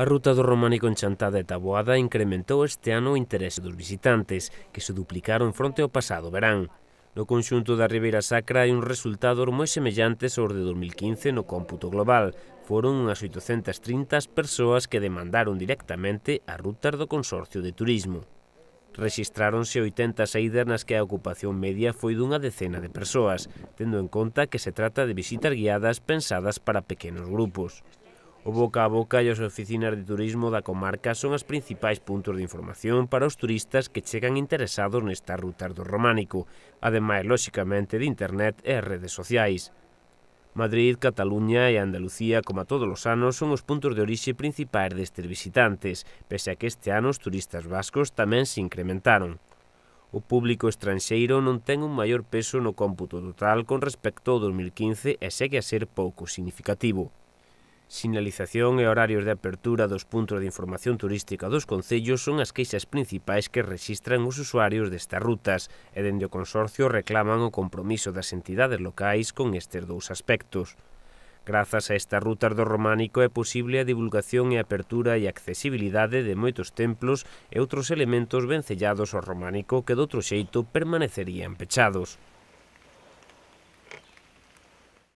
A ruta do románico en Chantada e Taboada incrementou este ano o interese dos visitantes, que se duplicaron fronte ao pasado verán. No conxunto da Ribeira Sacra hai un resultado moi semellante ao de 2015 no cómputo global. Foron unhas 830 persoas que demandaron directamente as rutas do Consorcio de Turismo. Registraronse 80 saídas nas que a ocupación media foi dunha decena de persoas, tendo en conta que se trata de visitas guiadas pensadas para pequenos grupos. O boca a boca e as oficinas de turismo da comarca son as principais puntos de información para os turistas que chegan interesados nesta rutas do románico, ademais, lóxicamente, de internet e redes sociais. Madrid, Cataluña e Andalucía, como a todos os anos, son os puntos de orixe principais destes visitantes, pese a que este ano os turistas vascos tamén se incrementaron. O público estranxeiro non ten un maior peso no cómputo total con respecto ao 2015 e segue a ser pouco significativo. Sinalización e horarios de apertura dos puntos de información turística dos concellos son as queixas principais que registran os usuarios destas rutas e dende o consorcio reclaman o compromiso das entidades locais con estes dous aspectos. Grazas a estas rutas do románico é posible a divulgación e apertura e accesibilidade de moitos templos e outros elementos vencellados ao románico que doutro xeito permanecerían pechados.